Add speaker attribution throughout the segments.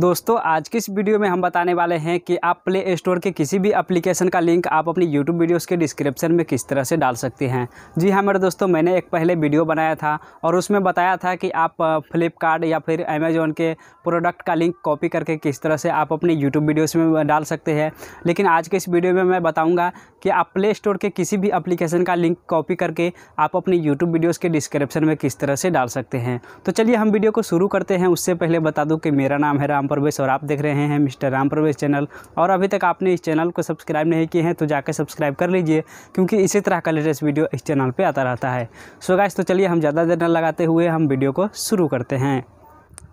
Speaker 1: दोस्तों आज की इस वीडियो में हम बताने वाले हैं कि आप प्ले स्टोर के किसी भी एप्लीकेशन का लिंक आप अपनी यूट्यूब वीडियोस के डिस्क्रिप्शन में किस तरह से डाल सकते हैं जी हाँ मेरे दोस्तों मैंने एक पहले वीडियो बनाया था और उसमें बताया था कि आप फ्लिपकार्ट या फिर अमेजोन के प्रोडक्ट का लिंक कॉपी करके किस तरह से आप अपनी यूट्यूब वीडियोज़ में डाल सकते हैं लेकिन आज के इस वीडियो में मैं बताऊँगा कि आप प्ले स्टोर के किसी भी एप्लीकेशन का लिंक कॉपी करके आप अपने यूट्यूब वीडियोज़ के डिस्क्रिप्शन में किस तरह से डाल सकते हैं तो चलिए हम वीडियो को शुरू करते हैं उससे पहले बता दूँ कि मेरा नाम है राम प्रवेश और आप देख रहे हैं मिस्टर राम प्रवेश चैनल और अभी तक आपने इस चैनल को सब्सक्राइब नहीं किए हैं तो जाकर सब्सक्राइब कर लीजिए क्योंकि इसी तरह का लेटेस्ट वीडियो इस चैनल पर आता रहता है सो गाइस तो चलिए हम ज़्यादा देर न लगाते हुए हम वीडियो को शुरू करते हैं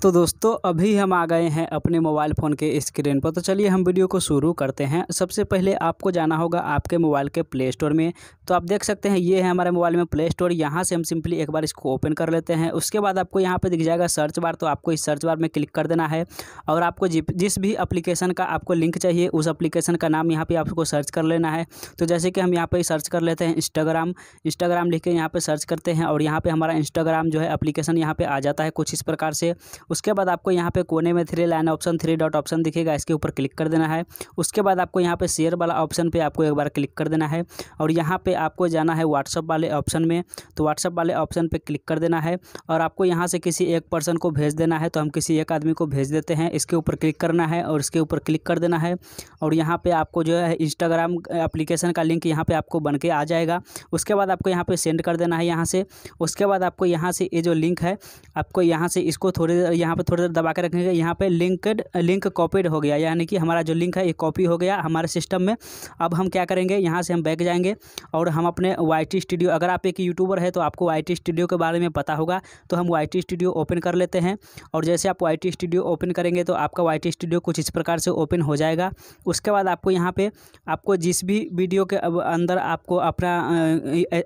Speaker 1: तो दोस्तों अभी हम आ गए हैं अपने मोबाइल फ़ोन के स्क्रीन पर तो चलिए हम वीडियो को शुरू करते हैं सबसे पहले आपको जाना होगा आपके मोबाइल के प्ले स्टोर में तो आप देख सकते हैं ये है हमारे मोबाइल में प्ले स्टोर यहाँ से हम सिंपली एक बार इसको ओपन कर लेते हैं उसके बाद आपको यहाँ पर दिख जाएगा सर्च बार तो आपको इस सर्च बार में क्लिक कर देना है और आपको जिस भी अप्लीकेशन का आपको लिंक चाहिए उस अप्लीकेशन का नाम यहाँ पर आपको सर्च कर लेना है तो जैसे कि हम यहाँ पर सर्च कर लेते हैं इंस्टाग्राम इंस्टाग्राम लिख के यहाँ पर सर्च करते हैं और यहाँ पर हमारा इंस्टाग्राम जो है अप्लीकेशन यहाँ पर आ जाता है कुछ इस प्रकार से उसके बाद आपको यहाँ पे कोने में three line option three dot option दिखेगा इसके ऊपर क्लिक कर देना है उसके बाद आपको यहाँ पे शेयर वाला ऑप्शन पे आपको एक बार क्लिक कर देना है और यहाँ पे आपको जाना है व्हाट्सअप वाले ऑप्शन में तो व्हाट्सअप वाले ऑप्शन पर क्लिक कर देना है और आपको यहाँ से किसी एक पर्सन को भेज देना है तो हम किसी एक आदमी को भेज देते हैं इसके ऊपर क्लिक करना है और इसके ऊपर क्लिक कर देना है और यहाँ पर आपको जो है इंस्टाग्राम अप्लीकेशन का लिंक यहाँ पर आपको बन के आ जाएगा उसके बाद आपको यहाँ पर सेंड कर देना है यहाँ से उसके बाद आपको यहाँ से ये जो लिंक है आपको यहाँ से इसको थोड़ी देर यहाँ पर थोड़ी देर दबा के रखेंगे यहाँ पे लिंकड लिंक कॉपीड हो गया यानी कि हमारा जो लिंक है ये कॉपी हो गया हमारे सिस्टम में अब हम क्या करेंगे यहाँ से हम बैक जाएंगे और हम अपने वाई स्टूडियो अगर आप एक यूट्यूबर है तो आपको वाई स्टूडियो के बारे में पता होगा तो हम वाई स्टूडियो ओपन कर लेते हैं और जैसे आप वाई स्टूडियो ओपन करेंगे तो आपका वाई स्टूडियो कुछ इस प्रकार से ओपन हो जाएगा उसके बाद आपको यहाँ पर आपको जिस भी वीडियो के अंदर आपको अपना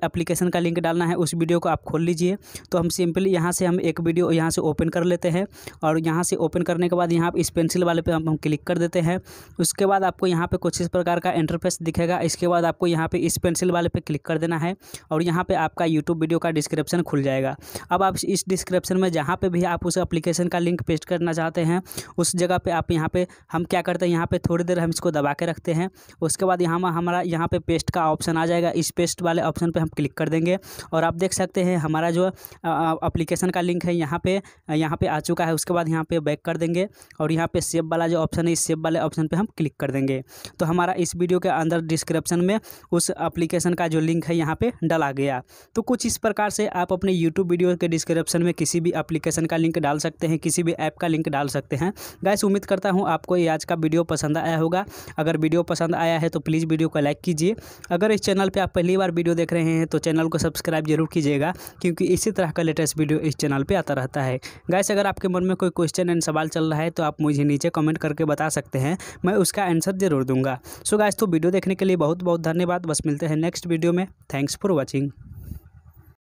Speaker 1: एप्लीकेशन का लिंक डालना है उस वीडियो को आप खोल लीजिए तो हम सिंपली यहाँ से हम एक वीडियो यहाँ से ओपन कर लेते हैं देते हैं और यहाँ से ओपन करने के बाद यहाँ इस पेंसिल वाले पर हम, क्लिक कर देते हैं उसके बाद आपको यहाँ पर कुछ इस प्रकार का इंटरफेस दिखेगा इसके बाद आपको यहाँ पर इस पेंसिल वाले पर क्लिक कर देना है और यहाँ पर आपका यूट्यूब वीडियो का डिस्क्रिप्शन खुल जाएगा अब आप इस डिस्क्रिप्शन में जहाँ पर भी आप उस एप्लीकेशन का लिंक पेस्ट करना चाहते हैं उस जगह पर आप यहाँ पर हम क्या करते हैं यहाँ पर थोड़ी देर हम इसको दबा के रखते हैं उसके बाद यहाँ हमारा यहाँ पर पेस्ट का ऑप्शन आ जाएगा इस पेस्ट वाले ऑप्शन पर हम क्लिक कर देंगे और आप देख सकते हैं हमारा जो एप्लीकेशन का लिंक है यहाँ पे यहाँ पे आ चुका है उसके बाद यहाँ पे बैक कर देंगे और यहाँ पे सेव वाला जो ऑप्शन है इस सेव वाले ऑप्शन पे हम क्लिक कर देंगे तो हमारा इस वीडियो के अंदर डिस्क्रिप्शन में उस एप्लीकेशन का जो लिंक है यहाँ पे डाला गया तो कुछ इस प्रकार से आप अपने यूट्यूब वीडियो के डिस्क्रिप्शन में किसी भी अप्लीकेशन का लिंक डाल सकते हैं किसी भी ऐप का लिंक डाल सकते हैं गैस उम्मीद करता हूँ आपको ये आज का वीडियो पसंद आया होगा अगर वीडियो पसंद आया है तो प्लीज़ वीडियो को लाइक कीजिए अगर इस चैनल पर आप पहली बार वीडियो देख रहे हैं तो चैनल को सब्सक्राइब जरूर कीजिएगा क्योंकि इसी तरह का लेटेस्ट वीडियो इस चैनल पर आता रहता है गैस अगर आपके मन में कोई क्वेश्चन एंड सवाल चल रहा है तो आप मुझे नीचे कमेंट करके बता सकते हैं मैं उसका आंसर ज़रूर दूंगा सो गाइस तो वीडियो देखने के लिए बहुत बहुत धन्यवाद बस मिलते हैं नेक्स्ट वीडियो में थैंक्स फॉर वॉचिंग